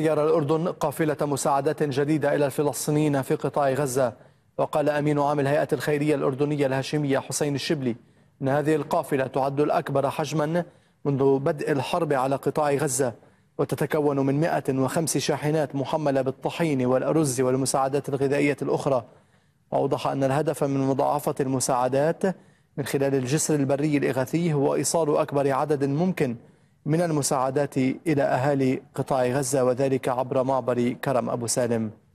يرى الأردن قافلة مساعدات جديدة إلى الفلسطينيين في قطاع غزة وقال أمين عام الهيئة الخيرية الأردنية الهاشمية حسين الشبلي أن هذه القافلة تعد الأكبر حجما منذ بدء الحرب على قطاع غزة وتتكون من 105 شاحنات محملة بالطحين والأرز والمساعدات الغذائية الأخرى وأوضح أن الهدف من مضاعفة المساعدات من خلال الجسر البري الإغاثي هو إيصال أكبر عدد ممكن من المساعدات إلى أهالي قطاع غزة وذلك عبر معبر كرم أبو سالم